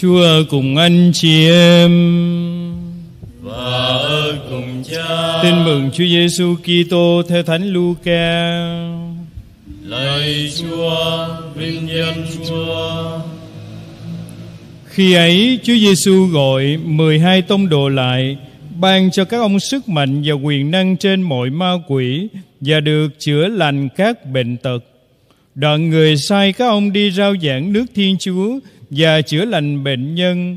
Chúa cùng anh chị em và ơn cùng Cha. Tin mừng Chúa Giêsu Kitô theo Thánh Luca. Lạy Chúa, vinh danh Chúa. Khi ấy, Chúa Giêsu gọi 12 tông đồ lại, ban cho các ông sức mạnh và quyền năng trên mọi ma quỷ và được chữa lành các bệnh tật. Đoạn người sai các ông đi rao giảng nước Thiên Chúa và chữa lành bệnh nhân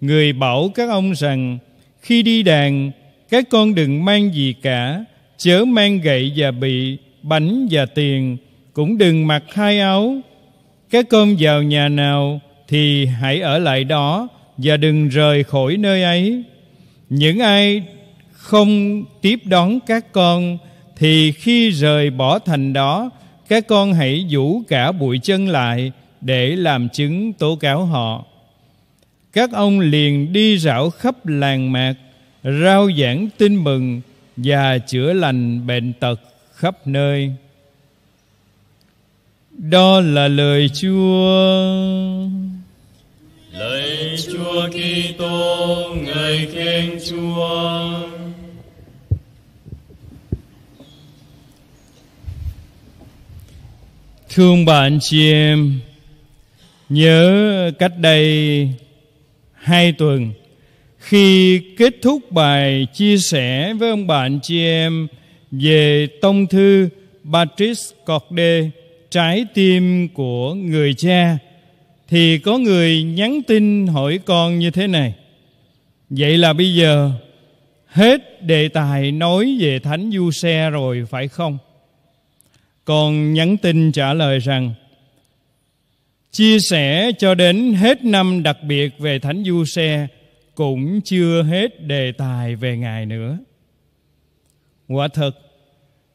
người bảo các ông rằng khi đi đàn các con đừng mang gì cả chớ mang gậy và bị bánh và tiền cũng đừng mặc hai áo các con vào nhà nào thì hãy ở lại đó và đừng rời khỏi nơi ấy những ai không tiếp đón các con thì khi rời bỏ thành đó các con hãy vũ cả bụi chân lại để làm chứng tố cáo họ các ông liền đi rảo khắp làng mạc rao giảng tin mừng và chữa lành bệnh tật khắp nơi đó là lời Chúa. Lời Chúa Kitô, người khen Chúa. Thương bạn chị em, Nhớ cách đây hai tuần Khi kết thúc bài chia sẻ với ông bạn chị em Về tông thư Patrice Cordé Trái tim của người cha Thì có người nhắn tin hỏi con như thế này Vậy là bây giờ hết đề tài nói về Thánh Du Xe rồi phải không? Con nhắn tin trả lời rằng chia sẻ cho đến hết năm đặc biệt về Thánh Du Xe cũng chưa hết đề tài về Ngài nữa. Quả thật,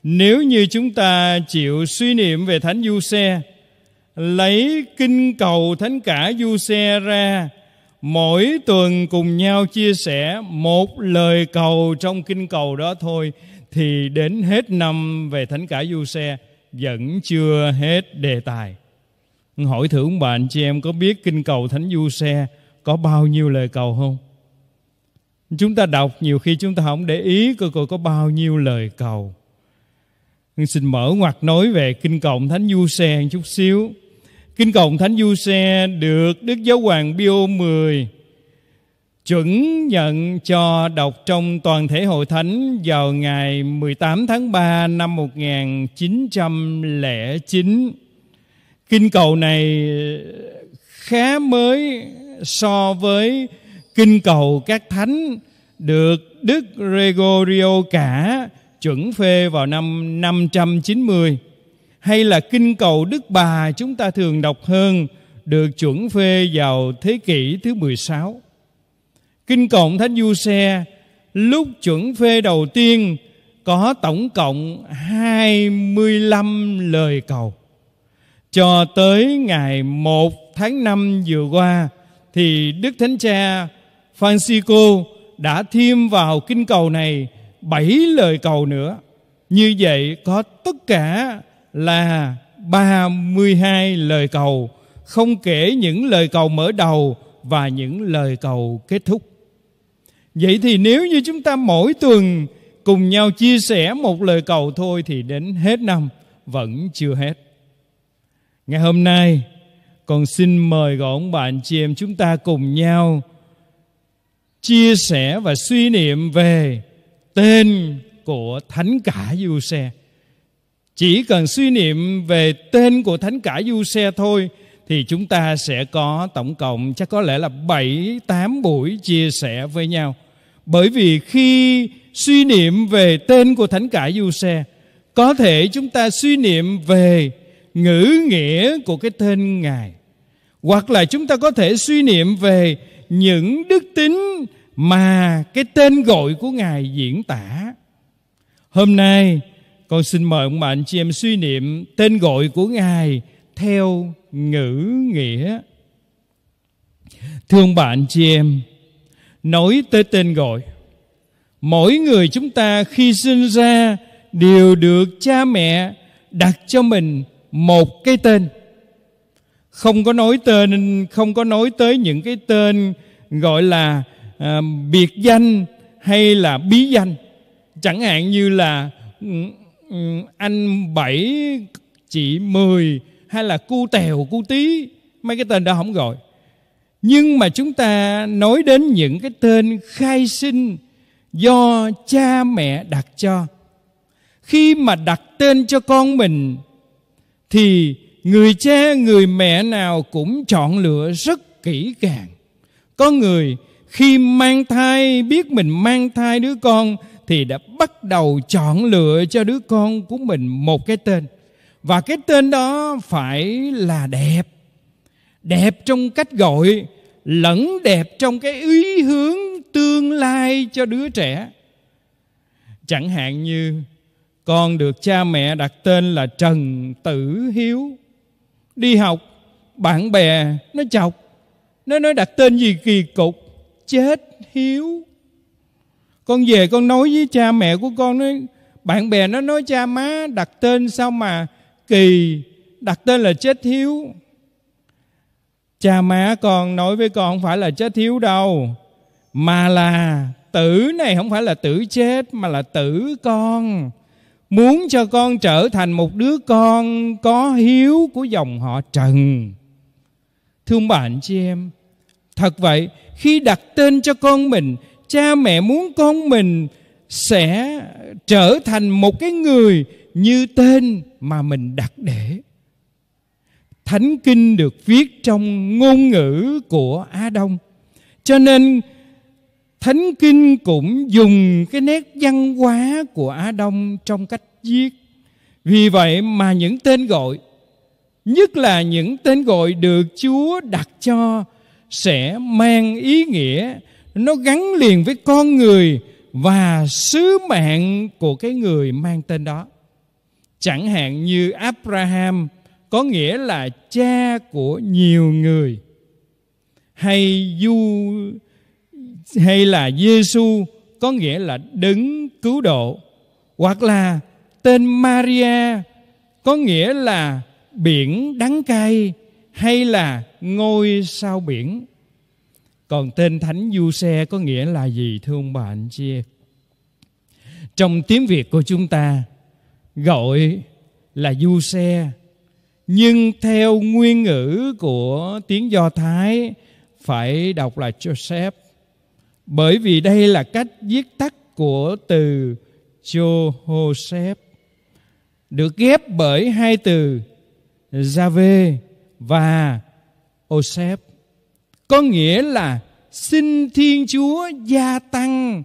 nếu như chúng ta chịu suy niệm về Thánh Du Xe, lấy kinh cầu Thánh Cả Du Xe ra, mỗi tuần cùng nhau chia sẻ một lời cầu trong kinh cầu đó thôi, thì đến hết năm về Thánh Cả Du Xe vẫn chưa hết đề tài. Hỏi thưởng bà anh chị em có biết kinh cầu Thánh Du Xe có bao nhiêu lời cầu không? Chúng ta đọc nhiều khi chúng ta không để ý coi coi có bao nhiêu lời cầu. Xin mở ngoặt nói về kinh cầu Thánh Du Xe một chút xíu. Kinh cầu Thánh Du Xe được Đức Giáo hoàng Pio 10 chuẩn nhận cho đọc trong toàn thể hội thánh vào ngày 18 tháng 3 năm 1909 kinh cầu này khá mới so với kinh cầu các thánh được Đức Gregorio cả chuẩn phê vào năm 590 hay là kinh cầu Đức Bà chúng ta thường đọc hơn được chuẩn phê vào thế kỷ thứ 16. Kinh cầu Thánh Du Xe lúc chuẩn phê đầu tiên có tổng cộng 25 lời cầu cho tới ngày 1 tháng 5 vừa qua thì Đức Thánh Cha Francisco đã thêm vào kinh cầu này bảy lời cầu nữa. Như vậy có tất cả là 32 lời cầu, không kể những lời cầu mở đầu và những lời cầu kết thúc. Vậy thì nếu như chúng ta mỗi tuần cùng nhau chia sẻ một lời cầu thôi thì đến hết năm vẫn chưa hết. Ngày hôm nay còn xin mời gọi gọn bạn chị em chúng ta cùng nhau chia sẻ và suy niệm về tên của thánh cả du xe chỉ cần suy niệm về tên của thánh cả du xe thôi thì chúng ta sẽ có tổng cộng chắc có lẽ là bảy tám buổi chia sẻ với nhau. Bởi vì khi suy niệm về tên của thánh cả du xe, có thể chúng ta suy niệm về ngữ nghĩa của cái tên ngài hoặc là chúng ta có thể suy niệm về những đức tính mà cái tên gọi của ngài diễn tả hôm nay con xin mời ông bạn chị em suy niệm tên gọi của ngài theo ngữ nghĩa Thương bạn chị em nói tới tên gọi mỗi người chúng ta khi sinh ra đều được cha mẹ đặt cho mình một cái tên không có nói tên không có nói tới những cái tên gọi là à, biệt danh hay là bí danh chẳng hạn như là ừ, ừ, anh bảy chị mười hay là cu tèo cu tí mấy cái tên đó không gọi nhưng mà chúng ta nói đến những cái tên khai sinh do cha mẹ đặt cho khi mà đặt tên cho con mình thì người cha người mẹ nào cũng chọn lựa rất kỹ càng có người khi mang thai biết mình mang thai đứa con thì đã bắt đầu chọn lựa cho đứa con của mình một cái tên và cái tên đó phải là đẹp đẹp trong cách gọi lẫn đẹp trong cái ý hướng tương lai cho đứa trẻ chẳng hạn như con được cha mẹ đặt tên là Trần Tử Hiếu. Đi học, bạn bè nó chọc. Nó nói đặt tên gì kỳ cục. Chết Hiếu. Con về con nói với cha mẹ của con nói, bạn bè nó nói cha má đặt tên sao mà kỳ đặt tên là chết hiếu cha má con nói với con không phải là chết hiếu đâu mà là tử này không phải là tử chết mà là tử con muốn cho con trở thành một đứa con có hiếu của dòng họ Trần. Thương bạn chị em, thật vậy, khi đặt tên cho con mình, cha mẹ muốn con mình sẽ trở thành một cái người như tên mà mình đặt để. Thánh Kinh được viết trong ngôn ngữ của Á Đông. Cho nên Thánh Kinh cũng dùng cái nét văn hóa của Á Đông trong cách viết. Vì vậy mà những tên gọi, nhất là những tên gọi được Chúa đặt cho sẽ mang ý nghĩa nó gắn liền với con người và sứ mạng của cái người mang tên đó. Chẳng hạn như Abraham có nghĩa là cha của nhiều người hay du hay là Giêsu có nghĩa là đứng cứu độ hoặc là tên Maria có nghĩa là biển đắng cay hay là ngôi sao biển còn tên thánh du xe có nghĩa là gì thưa ông bà anh chị trong tiếng việt của chúng ta gọi là du xe nhưng theo nguyên ngữ của tiếng do thái phải đọc là joseph bởi vì đây là cách viết tắt của từ Joseph được ghép bởi hai từ Jave và Oseph có nghĩa là xin Thiên Chúa gia tăng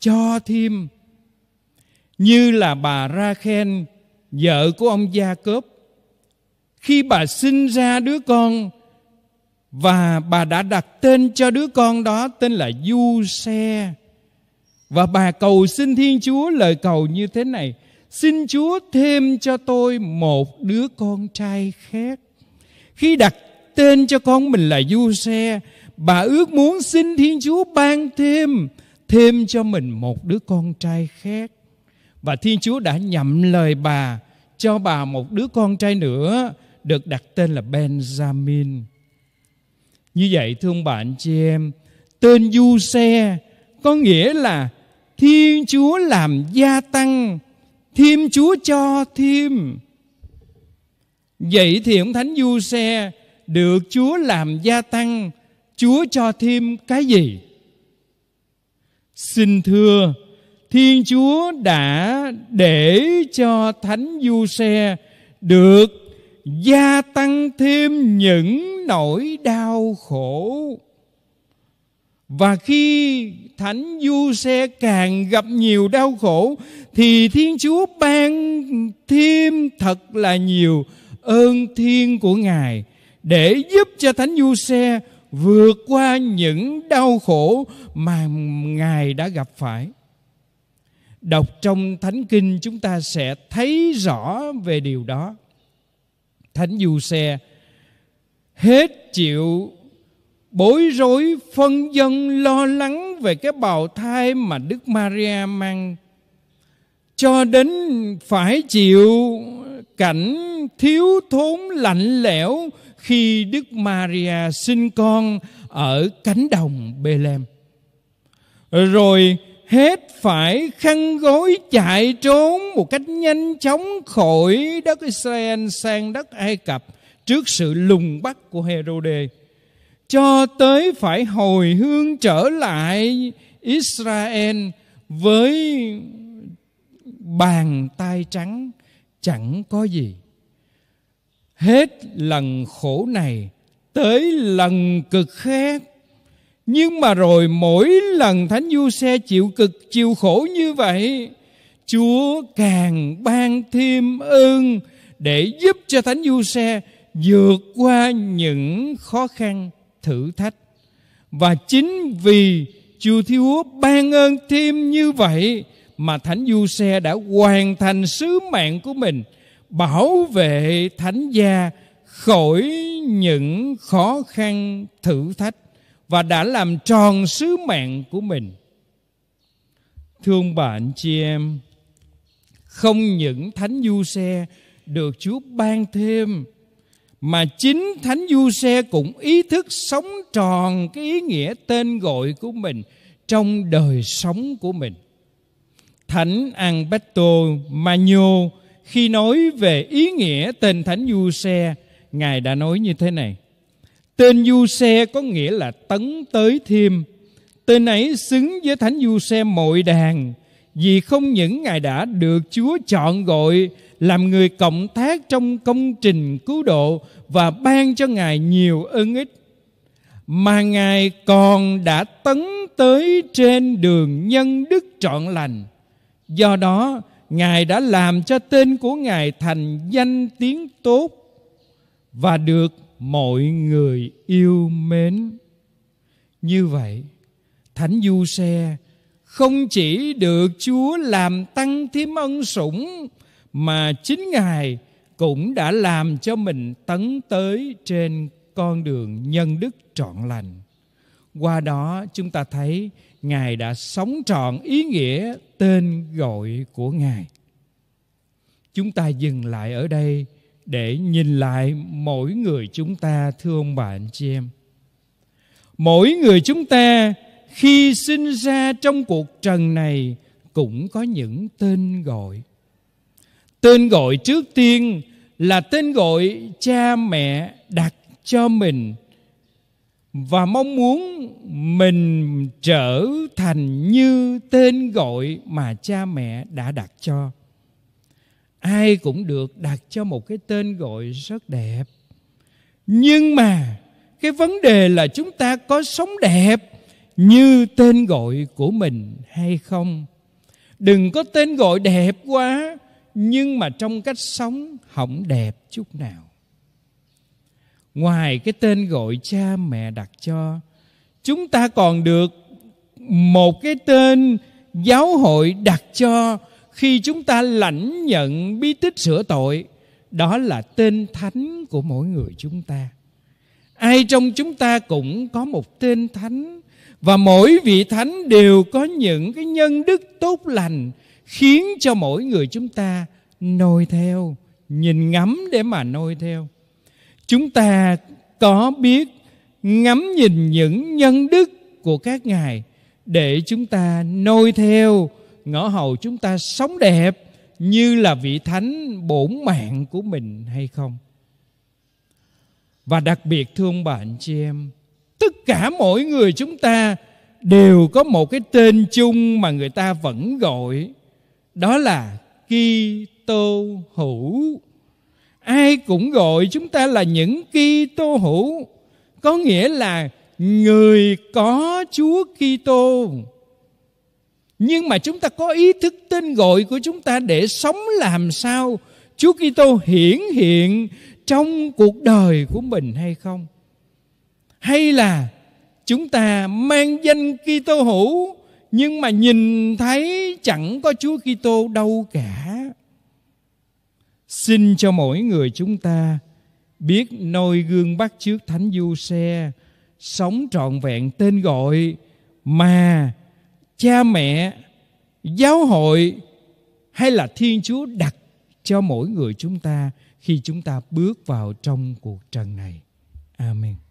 cho thêm như là bà Ra Khen vợ của ông Gia Cốp khi bà sinh ra đứa con và bà đã đặt tên cho đứa con đó tên là du xe và bà cầu xin thiên chúa lời cầu như thế này xin chúa thêm cho tôi một đứa con trai khác khi đặt tên cho con mình là du xe bà ước muốn xin thiên chúa ban thêm thêm cho mình một đứa con trai khác và thiên chúa đã nhậm lời bà cho bà một đứa con trai nữa được đặt tên là benjamin như vậy thương bạn chị em, tên du xe có nghĩa là Thiên Chúa làm gia tăng, Thiên Chúa cho thêm. Vậy thì ông Thánh Du Xe được Chúa làm gia tăng, Chúa cho thêm cái gì? Xin thưa, Thiên Chúa đã để cho Thánh Du Xe được gia tăng thêm những nỗi đau khổ và khi Thánh Du Xe càng gặp nhiều đau khổ Thì Thiên Chúa ban thêm thật là nhiều ơn thiên của Ngài Để giúp cho Thánh Du Xe vượt qua những đau khổ mà Ngài đã gặp phải Đọc trong Thánh Kinh chúng ta sẽ thấy rõ về điều đó Thánh Du Xe hết chịu bối rối phân dân lo lắng về cái bào thai mà Đức Maria mang cho đến phải chịu cảnh thiếu thốn lạnh lẽo khi Đức Maria sinh con ở cánh đồng Bethlehem. Rồi hết phải khăn gối chạy trốn một cách nhanh chóng khỏi đất Israel sang đất Ai Cập – trước sự lùng bắt của Herode cho tới phải hồi hương trở lại Israel với bàn tay trắng chẳng có gì hết lần khổ này tới lần cực khác nhưng mà rồi mỗi lần thánh du xe chịu cực chịu khổ như vậy chúa càng ban thêm ơn để giúp cho thánh du xe vượt qua những khó khăn thử thách và chính vì Chúa Thiên Chúa ban ơn thêm như vậy mà Thánh Du Xe đã hoàn thành sứ mạng của mình bảo vệ Thánh gia khỏi những khó khăn thử thách và đã làm tròn sứ mạng của mình. Thương bạn chị em, không những Thánh Du Xe được Chúa ban thêm mà chính thánh du xe cũng ý thức sống tròn cái ý nghĩa tên gọi của mình trong đời sống của mình thánh alberto magno khi nói về ý nghĩa tên thánh du xe ngài đã nói như thế này tên du xe có nghĩa là tấn tới thêm tên ấy xứng với thánh du xe mọi đàn vì không những ngài đã được chúa chọn gọi làm người cộng tác trong công trình cứu độ và ban cho Ngài nhiều ơn ích mà Ngài còn đã tấn tới trên đường nhân đức trọn lành. Do đó, Ngài đã làm cho tên của Ngài thành danh tiếng tốt và được mọi người yêu mến. Như vậy, Thánh Du Xe không chỉ được Chúa làm tăng thêm ân sủng mà chính Ngài cũng đã làm cho mình tấn tới trên con đường nhân đức trọn lành. Qua đó chúng ta thấy Ngài đã sống trọn ý nghĩa tên gọi của Ngài. Chúng ta dừng lại ở đây để nhìn lại mỗi người chúng ta thưa ông bà anh chị em. Mỗi người chúng ta khi sinh ra trong cuộc trần này cũng có những tên gọi tên gọi trước tiên là tên gọi cha mẹ đặt cho mình và mong muốn mình trở thành như tên gọi mà cha mẹ đã đặt cho ai cũng được đặt cho một cái tên gọi rất đẹp nhưng mà cái vấn đề là chúng ta có sống đẹp như tên gọi của mình hay không đừng có tên gọi đẹp quá nhưng mà trong cách sống không đẹp chút nào ngoài cái tên gọi cha mẹ đặt cho chúng ta còn được một cái tên giáo hội đặt cho khi chúng ta lãnh nhận bí tích sửa tội đó là tên thánh của mỗi người chúng ta ai trong chúng ta cũng có một tên thánh và mỗi vị thánh đều có những cái nhân đức tốt lành khiến cho mỗi người chúng ta noi theo nhìn ngắm để mà noi theo chúng ta có biết ngắm nhìn những nhân đức của các ngài để chúng ta noi theo ngõ hầu chúng ta sống đẹp như là vị thánh bổn mạng của mình hay không và đặc biệt thương bạn chị em tất cả mỗi người chúng ta đều có một cái tên chung mà người ta vẫn gọi đó là Kitô hữu. Ai cũng gọi chúng ta là những Kitô hữu, có nghĩa là người có Chúa Kitô. Nhưng mà chúng ta có ý thức tên gọi của chúng ta để sống làm sao Chúa Kitô hiển hiện trong cuộc đời của mình hay không? Hay là chúng ta mang danh Kitô hữu nhưng mà nhìn thấy chẳng có Chúa Kitô đâu cả. Xin cho mỗi người chúng ta biết noi gương bắt trước Thánh Du Xe, sống trọn vẹn tên gọi mà cha mẹ, giáo hội hay là Thiên Chúa đặt cho mỗi người chúng ta khi chúng ta bước vào trong cuộc trần này. Amen.